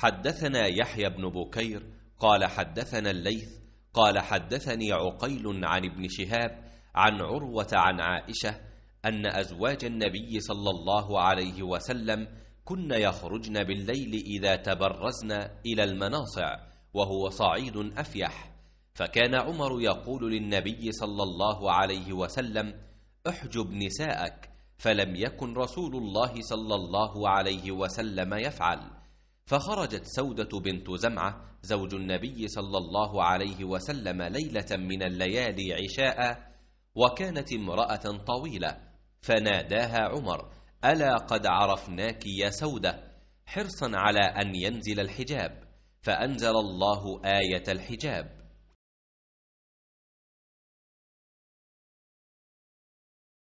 حدثنا يحيى بن بكير قال حدثنا الليث قال حدثني عقيل عن ابن شهاب عن عروة عن عائشة أن أزواج النبي صلى الله عليه وسلم كن يخرجن بالليل إذا تبرزن إلى المناصع وهو صعيد أفيح فكان عمر يقول للنبي صلى الله عليه وسلم احجب نساءك فلم يكن رسول الله صلى الله عليه وسلم يفعل فخرجت سودة بنت زمعة زوج النبي صلى الله عليه وسلم ليلة من الليالي عشاء وكانت امرأة طويلة فناداها عمر ألا قد عرفناك يا سودة حرصا على أن ينزل الحجاب فأنزل الله آية الحجاب